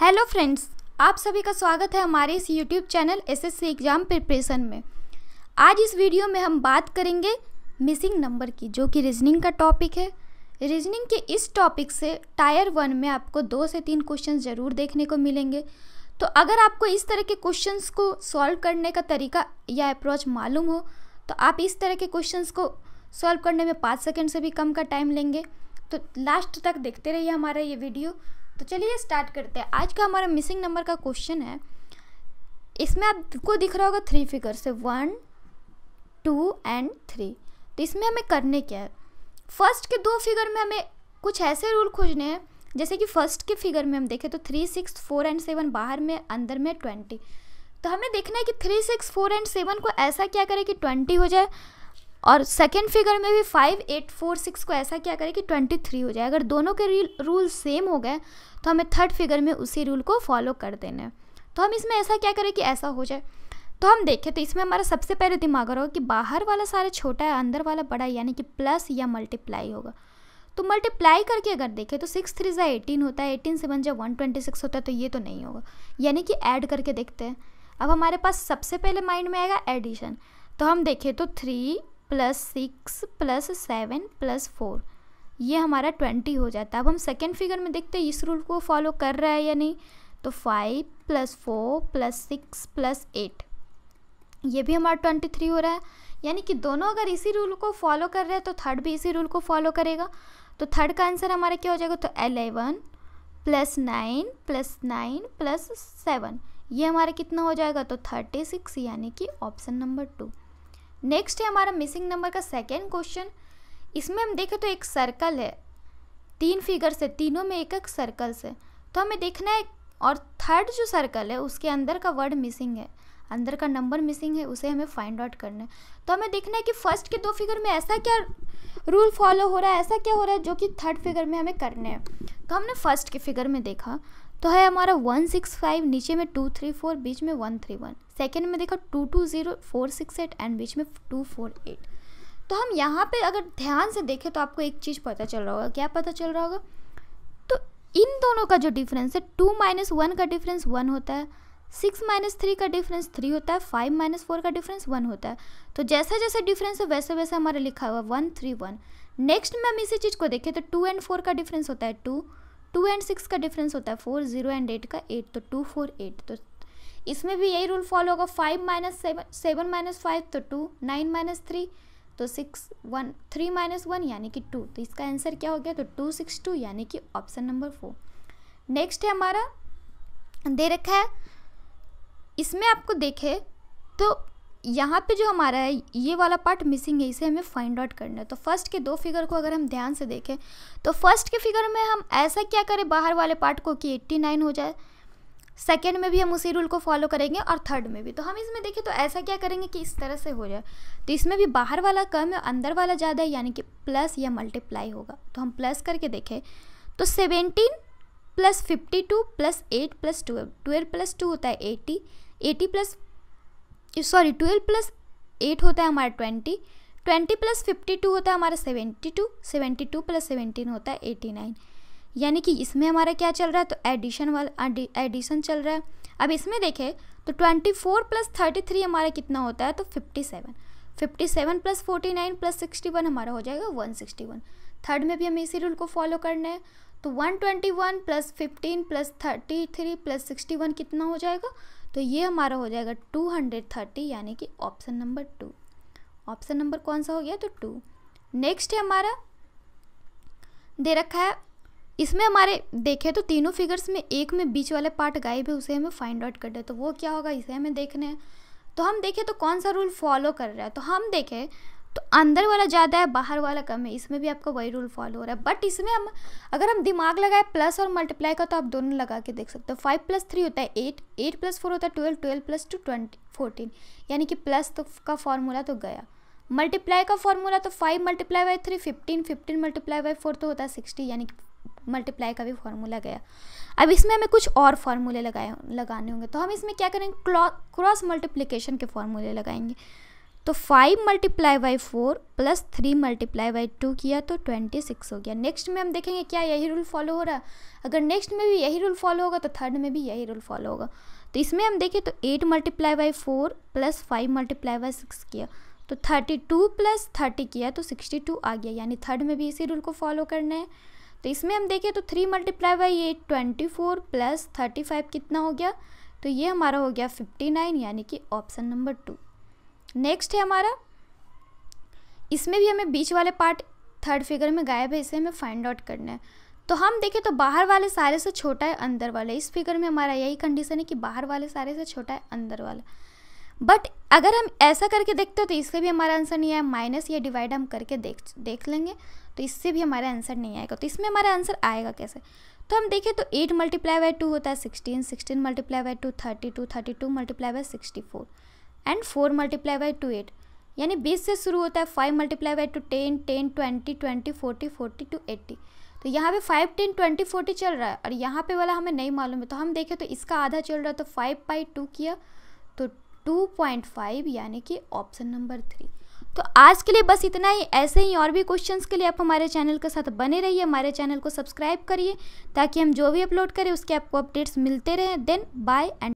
hello friends आप सभी का स्वागत है हमारे इस YouTube channel SSC exam preparation में आज इस वीडियो में हम बात करेंगे मिसिंग नंबर की जो कि रीजनिंग का टॉपिक है रीजनिंग के इस टॉपिक से टायर वन में आपको दो से तीन क्वेश्चन ज़रूर देखने को मिलेंगे तो अगर आपको इस तरह के क्वेश्चंस को सॉल्व करने का तरीका या अप्रोच मालूम हो तो आप इस तरह के क्वेश्चंस को सॉल्व करने में पाँच सेकेंड से भी कम का टाइम लेंगे तो लास्ट तक देखते रहिए हमारा ये वीडियो तो चलिए स्टार्ट करते हैं आज का हमारा मिसिंग नंबर का क्वेश्चन है इसमें आपको दिख रहा होगा थ्री फिगर्स है वन टू एंड थ्री तो इसमें हमें करने क्या है फर्स्ट के दो फिगर में हमें कुछ ऐसे रूल खोजने हैं जैसे कि फर्स्ट के फिगर में हम देखें तो three six four and seven बाहर में अंदर में ट्वेंटी तो हमें देखना है कि three six four and seven को ऐसा क्या करें कि ट्वेंटी हो जाए और सेकेंड फिगर में भी फाइव एट फोर सिक्स को ऐसा क्या करें कि ट्वेंटी थ्री हो जाए अगर दोनों के रूल सेम हो गए तो हमें थर्ड फिगर में उसी रूल को फॉलो कर देना है तो हम इसमें ऐसा क्या करें कि ऐसा हो जाए तो हम देखें तो इसमें हमारा सबसे पहले दिमाग होगा कि बाहर वाला सारा छोटा है अंदर वाला बड़ा यानी कि प्लस या मल्टीप्लाई होगा तो मल्टीप्लाई करके अगर देखें तो सिक्स थ्री ज़ा एटीन होता है एटीन सेवन बन वन ट्वेंटी सिक्स होता है तो ये तो नहीं होगा यानी कि ऐड करके देखते हैं अब हमारे पास सबसे पहले माइंड में आएगा एडिशन तो हम देखें तो three plus six plus seven plus four ये हमारा ट्वेंटी हो जाता है अब हम सेकेंड फिगर में देखते हैं इस रूल को फॉलो कर रहा है या नहीं तो five plus four plus six plus eight ये भी हमारा ट्वेंटी थ्री हो रहा है यानी कि दोनों अगर इसी रूल को फॉलो कर रहे हैं तो थर्ड भी इसी रूल को फॉलो करेगा तो थर्ड का आंसर हमारा क्या हो जाएगा तो eleven plus nine plus nine plus seven ये हमारा कितना हो जाएगा तो थर्टी सिक्स यानी कि ऑप्शन नंबर टू नेक्स्ट है हमारा मिसिंग नंबर का सेकेंड क्वेश्चन इसमें हम देखें तो एक सर्कल है तीन फिगर से तीनों में एक एक सर्कल से तो हमें देखना है और थर्ड जो सर्कल है उसके अंदर का वर्ड मिसिंग है अंदर का नंबर मिसिंग है उसे हमें फाइंड आउट करना है तो हमें देखना है कि फर्स्ट के दो फिगर में ऐसा क्या रूल फॉलो हो रहा है ऐसा क्या हो रहा है जो कि थर्ड फिगर में हमें करने हैं तो हमने फर्स्ट के फिगर में देखा तो है हमारा वन सिक्स फाइव नीचे में टू थ्री फोर बीच में वन थ्री वन सेकेंड में देखो two two zero four six eight and बीच में टू फोर एट तो हम यहाँ पे अगर ध्यान से देखें तो आपको एक चीज़ पता चल रहा होगा क्या पता चल रहा होगा तो इन दोनों का जो डिफरेंस है टू माइनस वन का डिफरेंस वन होता है सिक्स माइनस थ्री का डिफरेंस थ्री होता है फाइव माइनस फोर का डिफरेंस वन होता है तो जैसा जैसा डिफरेंस है वैसे वैसे हमारा लिखा हुआ वन थ्री वन नेक्स्ट में हम इसी चीज़ को देखें तो टू एंड फोर का डिफरेंस होता है टू टू एंड सिक्स का डिफरेंस होता है फोर जीरो एंड एट का एट तो टू फोर एट तो इसमें भी यही रूल फॉलो होगा five minus seven seven minus five तो टू नाइन माइनस थ्री तो six one three minus one यानी कि टू तो इसका आंसर क्या हो गया तो टू सिक्स टू यानी कि ऑप्शन नंबर फोर नेक्स्ट है हमारा दे रखा है इसमें आपको देखे तो यहाँ पे जो हमारा है ये वाला पार्ट मिसिंग है इसे हमें फाइंड आउट करना है तो फर्स्ट के दो फिगर को अगर हम ध्यान से देखें तो फर्स्ट के फिगर में हम ऐसा क्या करें बाहर वाले पार्ट को कि 89 हो जाए सेकेंड में भी हम उसी रूल को फॉलो करेंगे और थर्ड में भी तो हम इसमें देखें तो ऐसा क्या करेंगे कि इस तरह से हो जाए तो इसमें भी बाहर वाला कम है अंदर वाला ज़्यादा है यानी कि प्लस या मल्टीप्लाई होगा तो हम प्लस करके देखें तो seventeen plus fifty two plus eight plus twelve twelve plus two होता है eighty eighty plus sorry twelve plus eight होता है हमारा twenty twenty plus fifty two होता है हमारा seventy two seventy two plus seventeen होता है एटी नाइन यानी कि इसमें हमारा क्या चल रहा है तो एडिशन वाला एडिशन चल रहा है अब इसमें देखें तो twenty four plus thirty three हमारा कितना होता है तो fifty seven fifty seven plus forty nine plus sixty one हमारा हो जाएगा वन सिक्सटी वन थर्ड में भी हमें इसी रूल को फॉलो करना है तो one twenty one plus fifteen plus thirty three plus sixty one कितना हो जाएगा तो ये हमारा हो जाएगा टू हंड्रेड थर्टी यानी कि option number two option number कौन सा हो गया तो टू नेक्स्ट है हमारा दे रखा है इसमें हमारे देखे तो तीनों फिगर्स में एक में बीच वाले पार्ट गायब है उसे हमें फाइंड आउट करना है तो वो क्या होगा इसे हमें देखने हैं तो हम देखें तो कौन सा रूल फॉलो कर रहा है तो हम देखें तो अंदर वाला ज़्यादा है बाहर वाला कम है इसमें भी आपका वही रूल फॉलो हो रहा है बट इसमें हम अगर हम दिमाग लगाए प्लस और मल्टीप्लाई का तो आप दोनों लगा के देख सकते हो फाइव प्लस थ्री होता है एट एट प्लस फोर होता है twelve twelve plus two twenty fourteen यानी कि प्लस तो का फॉर्मूला तो गया मल्टीप्लाई का फॉर्मूला तो five multiply by three fifteen fifteen multiply by four तो होता है सिक्सटी यानी कि मल्टीप्लाई का भी फार्मूला गया अब इसमें हमें कुछ और फार्मूले लगाए लगाने होंगे तो हम इसमें क्या करेंगे क्रॉस मल्टीप्लिकेशन के फार्मूले लगाएंगे तो five multiply by four plus three multiply by two किया तो ट्वेंटी सिक्स हो गया नेक्स्ट में हम देखेंगे क्या यही रूल फॉलो हो रहा है अगर नेक्स्ट में भी यही रूल फॉलो होगा तो थर्ड में भी यही रूल फॉलो होगा तो इसमें हम देखें तो eight multiply by four plus five multiply by six किया तो थर्टी टू प्लस थर्टी किया तो सिक्सटी टू आ गया यानी थर्ड में भी इसी रूल को फॉलो करना है तो इसमें हम देखें तो three multiply by eight twenty four plus thirty five कितना हो गया तो ये हमारा हो गया फिफ्टी नाइन यानी कि ऑप्शन नंबर टू नेक्स्ट है हमारा इसमें भी हमें बीच वाले पार्ट थर्ड फिगर में गायब है इसे हमें फाइंड आउट करना है तो हम देखें तो बाहर वाले सारे से छोटा है अंदर वाले इस फिगर में हमारा यही कंडीशन है कि बाहर वाले सारे से छोटा है अंदर वाला बट अगर हम ऐसा करके देखते हो तो इससे भी हमारा आंसर नहीं आया माइनस या डिवाइड हम करके देख देख लेंगे तो इससे भी हमारा आंसर नहीं आएगा तो इसमें हमारा आंसर आएगा कैसे तो हम देखें तो एट मल्टीप्लाई बाय टू होता है sixteen sixteen multiply by two thirty two thirty two multiply by sixty four and four multiply by two eight यानी बीस से शुरू होता है five multiply by two ten ten twenty twenty forty forty two eighty तो यहाँ पे five ten twenty forty चल रहा है और यहाँ पे वाला हमें नहीं मालूम है तो हम देखें तो इसका आधा चल रहा है तो फाइव बाई टू किया तो टू पॉइंट फाइव यानी कि ऑप्शन नंबर थ्री तो आज के लिए बस इतना ही ऐसे ही और भी क्वेश्चंस के लिए आप हमारे चैनल के साथ बने रहिए हमारे चैनल को सब्सक्राइब करिए ताकि हम जो भी अपलोड करें उसके आपको अपडेट्स मिलते रहें देन बाय एंड